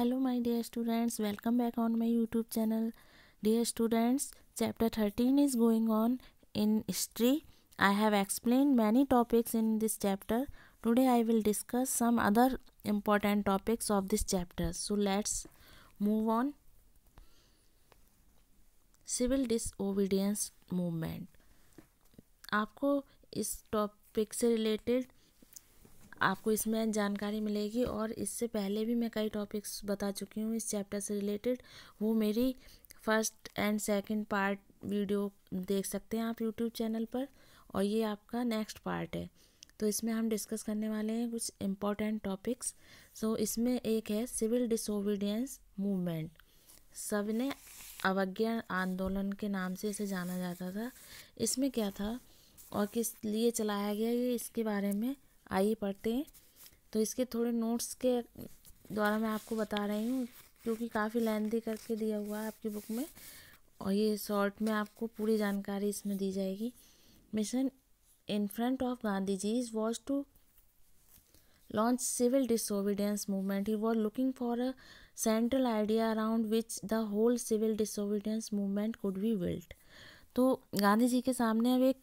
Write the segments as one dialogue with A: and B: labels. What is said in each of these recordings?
A: hello my dear students welcome back on my YouTube channel dear students chapter thirteen is going on in history I have explain many topics in this chapter today I will discuss some other important topics of this chapter so let's move on civil disobedience movement आपको इस topic से related आपको इसमें जानकारी मिलेगी और इससे पहले भी मैं कई टॉपिक्स बता चुकी हूँ इस चैप्टर से रिलेटेड वो मेरी first and second part video देख सकते हैं आप यूट्यूब चैनल पर और ये आपका नेक्स्ट पार्ट है तो इसमें हम डिस्कस करने वाले हैं कुछ इम्पॉर्टेंट टॉपिक्स सो इसमें एक है सिविल डिसोबीडियंस मूवमेंट सब ने अवज्ञा आंदोलन के नाम से इसे जाना जाता था इसमें क्या था और किस लिए चलाया गया ये इसके बारे में आइए पढ़ते हैं तो इसके थोड़े नोट्स के द्वारा मैं आपको बता रही हूँ क्योंकि काफ़ी लेंदी करके दिया हुआ है आपकी बुक में और ये शॉर्ट में आपको पूरी जानकारी इसमें दी जाएगी mission in front of Gandhi ji is was to launch civil disobedience movement he was looking for a central idea around which the whole civil disobedience movement could be built तो गांधी जी के सामने अब एक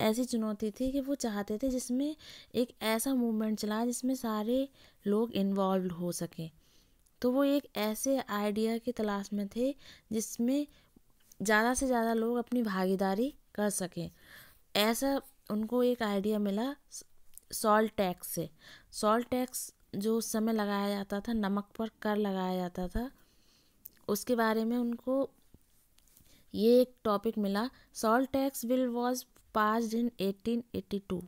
A: ऐसी चुनौती थी कि वो चाहते थे जिसमें एक ऐसा मूवमेंट चला जिसमें सारे लोग इन्वॉल्व हो सकें तो वो एक ऐसे आइडिया की तलाश में थे जिसमें ज़्यादा से ज़्यादा लोग अपनी भागीदारी कर सकें ऐसा उनको एक आइडिया मिला सॉल्ट टैक्स से सॉल्ट टैक्स जो उस समय लगाया जाता था नमक पर कर लगाया जाता था उसके बारे में उनको ये एक टॉपिक मिला salt tax bill was pass in eighteen eighty two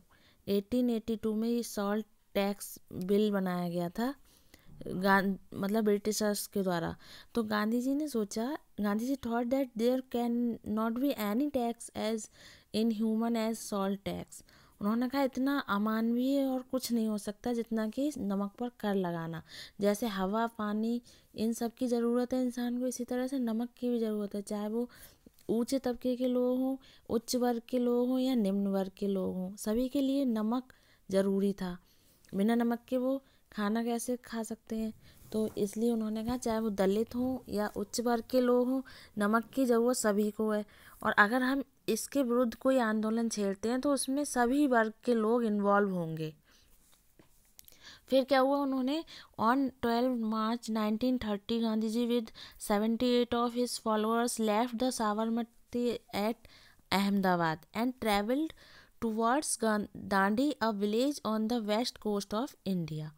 A: eighteen eighty two में ये सॉल्ट टैक्स बिल बनाया गया था गांध मतलब ब्रिटिशर्स के द्वारा तो गांधी जी ने सोचा Gandhi ji thought that there can not be any tax as in human as salt tax उन्होंने कहा इतना अमानवीय और कुछ नहीं हो सकता जितना कि नमक पर कर लगाना जैसे हवा पानी इन सब की ज़रूरत है इंसान को इसी तरह से नमक की भी ज़रूरत है चाहे वो ऊंचे तबके के लोग हों उच्च वर्ग के लोग हों या निम्न वर्ग के लोग हों सभी के लिए नमक ज़रूरी था बिना नमक के वो खाना कैसे खा सकते हैं तो इसलिए उन्होंने कहा चाहे वो दलित हों या उच्च वर्ग के लोग हों नमक की ज़रूरत सभी को है और अगर हम इसके विरुद्ध कोई आंदोलन छेड़ते हैं तो उसमें सभी वर्ग के लोग इन्वॉल्व होंगे फिर क्या हुआ उन्होंने on twelve March nineteen thirty Gandhi ji with seventy eight of his followers left the Sabarmati at Ahmedabad and travelled towards Dandi a village on the west coast of India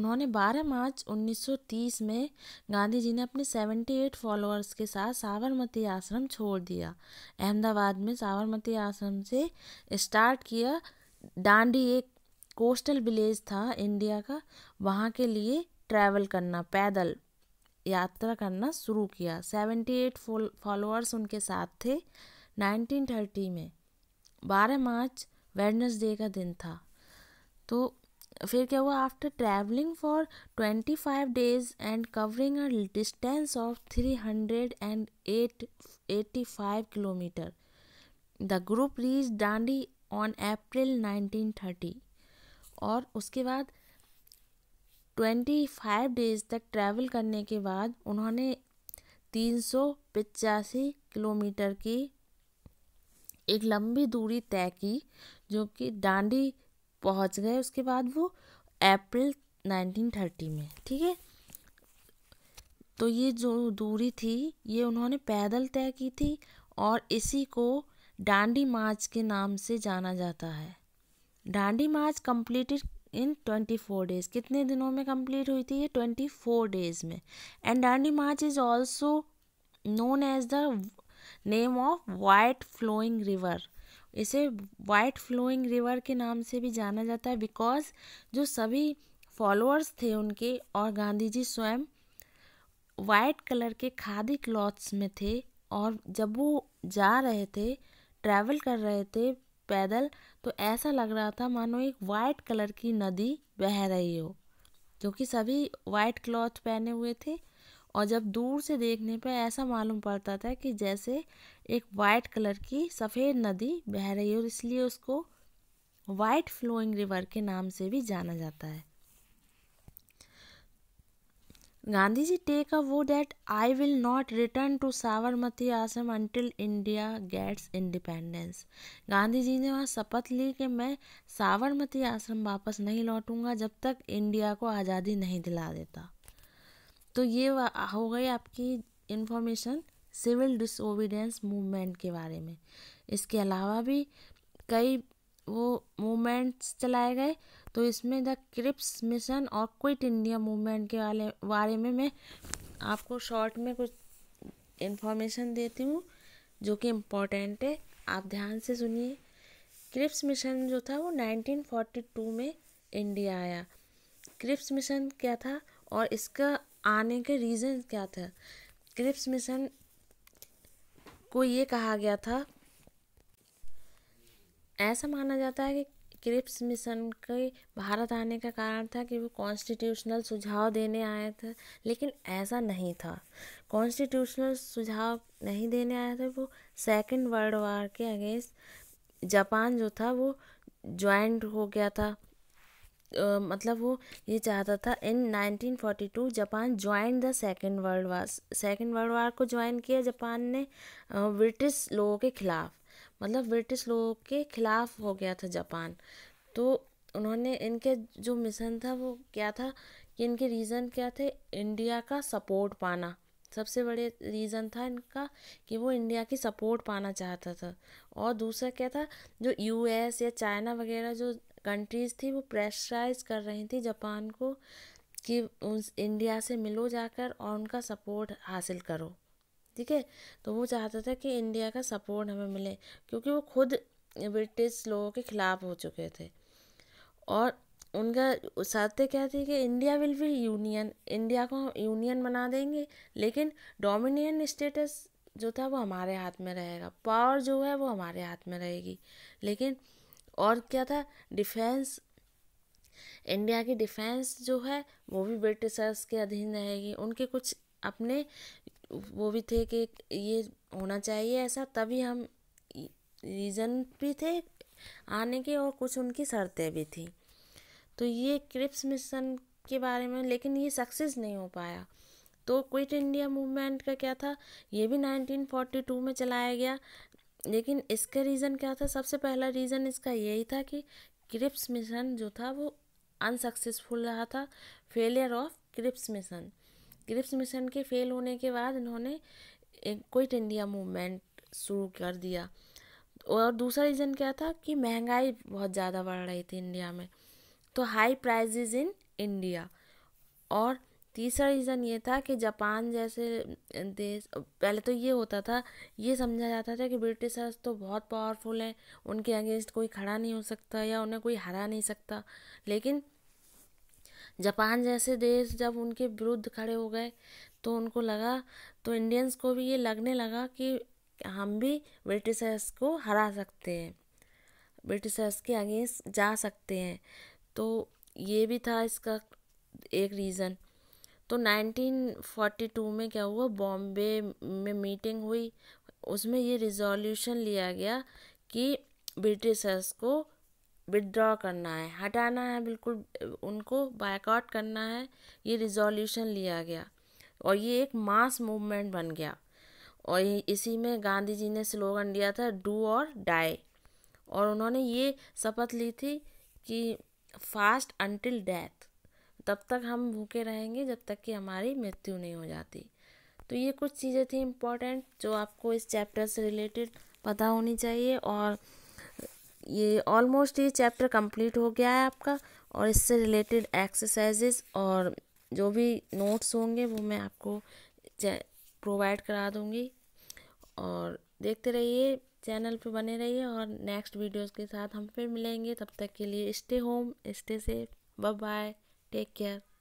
A: उन्होंने 12 मार्च 1930 में गांधी जी ने अपने 78 फॉलोअर्स के साथ साबरमती आश्रम छोड़ दिया अहमदाबाद में साबरमती आश्रम से स्टार्ट किया डांडी एक कोस्टल विलेज था इंडिया का वहाँ के लिए ट्रैवल करना पैदल यात्रा करना शुरू किया सेवेंटी एट फॉलोअर्स उनके साथ थे नाइनटीन थर्टी में बारह मार्च वेडनसडे का दिन था तो फिर क्या हुआ after travelling for twenty five days and covering a distance of three hundred and eight five kilometre the group reach Dandi on April thirty और उसके बाद ट्वेंटी फाइव डेज तक ट्रैवल करने के बाद उन्होंने तीन सौ पचासी किलोमीटर की एक लंबी दूरी तय की जो कि डांडी पहुंच गए उसके बाद वो अप्रैल 1930 में ठीक है तो ये जो दूरी थी ये उन्होंने पैदल तय की थी और इसी को डांडी मार्च के नाम से जाना जाता है Dandi march completed in twenty four days कितने दिनों में कंप्लीट हुई थी ये ट्वेंटी फोर डेज में and Dandi march is also known as the name of white flowing river इसे वाइट फ्लोइंग रिवर के नाम से भी जाना जाता है बिकॉज जो सभी फॉलोअर्स थे उनके और गांधी जी स्वयं वाइट कलर के खादी क्लॉथ्स में थे और जब वो जा रहे थे ट्रैवल कर रहे थे पैदल तो ऐसा लग रहा था मानो एक वाइट कलर की नदी बह रही हो क्योंकि सभी वाइट क्लॉथ पहने हुए थे और जब दूर से देखने पर ऐसा मालूम पड़ता था कि जैसे एक वाइट कलर की सफ़ेद नदी बह रही हो इसलिए उसको वाइट फ्लोइंग रिवर के नाम से भी जाना जाता है गांधी जी take a vow that I will not return to Sabarmati Ashram until India gets independence Gandhi ji ने वहाँ शपथ ली कि मैं साबरमती आश्रम वापस नहीं लौटूंगा जब तक इंडिया को आज़ादी नहीं दिला देता तो ये हो गई आपकी इन्फॉर्मेशन सिविल डिसोबीडियंस मूवमेंट के बारे में इसके अलावा भी कई वो मूवमेंट्स चलाए गए तो इसमें द क्रिप्स मिशन और क्विट इंडिया मूवमेंट के वाले बारे में मैं आपको शॉर्ट में कुछ इन्फॉर्मेशन देती हूँ जो कि इम्पोर्टेंट है आप ध्यान से सुनिए क्रिप्स मिशन जो था वो 1942 में इंडिया आया क्रिप्स मिशन क्या था और इसका आने के रीज़न क्या था क्रिप्स मिशन को ये कहा गया था ऐसा माना जाता है कि क्रिप्स मिशन के भारत आने का कारण था कि वो कॉन्स्टिट्यूशनल सुझाव देने आए थे लेकिन ऐसा नहीं था कॉन्स्टिट्यूशनल सुझाव नहीं देने आया था वो सेकेंड वर्ल्ड वार के अगेंस्ट जापान जो था वो ज्वाइंट हो गया था आ, मतलब वो ये चाहता था in 1942 Japan join the second world war second world war को ज्वाइन किया जापान ने ब्रिटिश लोगों के खिलाफ मतलब ब्रिटिश लोगों के खिलाफ हो गया था जापान तो उन्होंने इनके जो मिशन था वो क्या था कि इनके रीज़न क्या थे इंडिया का सपोर्ट पाना सबसे बड़े रीज़न था इनका कि वो इंडिया की सपोर्ट पाना चाहता था और दूसरा क्या था जो यूएस या चाइना वगैरह जो कंट्रीज़ थी वो प्रेशराइज कर रही थी जापान को कि उस इंडिया से मिलो जाकर और उनका सपोर्ट हासिल करो ठीक है तो वो चाहता था कि इंडिया का सपोर्ट हमें मिले क्योंकि वो खुद ब्रिटिश लोगों के ख़िलाफ़ हो चुके थे और उनका शर्तें क्या थी कि India will be union India को हम यूनियन बना देंगे लेकिन डोमिनियन स्टेटस जो था वो हमारे हाथ में रहेगा पावर जो है वो हमारे हाथ में रहेगी लेकिन और क्या था डिफेंस इंडिया की डिफेंस जो है वो भी ब्रिटिशर्स के अधीन रहेगी उनके कुछ अपने वो भी थे कि ये होना चाहिए ऐसा तभी हम रीज़न भी थे आने के और कुछ उनकी शर्तें भी थी तो ये क्रिप्स मिशन के बारे में लेकिन ये सक्सेस नहीं हो पाया तो क्विट इंडिया मूवमेंट का क्या था ये भी 1942 में चलाया गया लेकिन इसका रीज़न क्या था सबसे पहला रीज़न इसका यही था कि क्रिप्स मिशन जो था वो अनसक्सेसफुल रहा था failure of Cripps mission Cripps mission के फेल होने के बाद इन्होंने एक क्विट इंडिया मूवमेंट शुरू कर दिया और दूसरा रीज़न क्या था कि महंगाई बहुत ज़्यादा बढ़ रही थी इंडिया में तो हाई प्राइजेज इन इंडिया और तीसरा रीज़न ये था कि जापान जैसे देश पहले तो ये होता था ये समझा जाता था कि ब्रिटिशर्स तो बहुत पावरफुल हैं उनके अगेंस्ट कोई खड़ा नहीं हो सकता या उन्हें कोई हरा नहीं सकता लेकिन जापान जैसे देश जब उनके विरुद्ध खड़े हो गए तो उनको लगा तो इंडियंस को भी ये लगने लगा कि हम भी ब्रिटिशर्स को हरा सकते हैं ब्रिटिशर्स के अगेंस्ट जा सकते हैं तो ये भी था इसका एक रीज़न तो 1942 में क्या हुआ बॉम्बे में मीटिंग हुई उसमें ये रिजोल्यूशन लिया गया कि ब्रिटिशर्स को विदड्रॉ करना है हटाना है बिल्कुल उनको बायकॉट करना है ये रिजोल्यूशन लिया गया और ये एक मास मूवमेंट बन गया और इसी में गांधी जी ने स्लोगन दिया था डू और डाई और उन्होंने ये शपथ ली थी कि फास्ट अनटिल डेथ तब तक हम भूखे रहेंगे जब तक कि हमारी मृत्यु नहीं हो जाती तो ये कुछ चीज़ें थी इम्पॉर्टेंट जो आपको इस चैप्टर से रिलेटेड पता होनी चाहिए और ये ऑलमोस्ट ये चैप्टर कंप्लीट हो गया है आपका और इससे रिलेटेड एक्सरसाइजेस और जो भी नोट्स होंगे वो मैं आपको प्रोवाइड करा दूँगी और देखते रहिए चैनल पे बने रहिए और नेक्स्ट वीडियोस के साथ हम फिर मिलेंगे तब तक के लिए stay home stay safe bye bye take care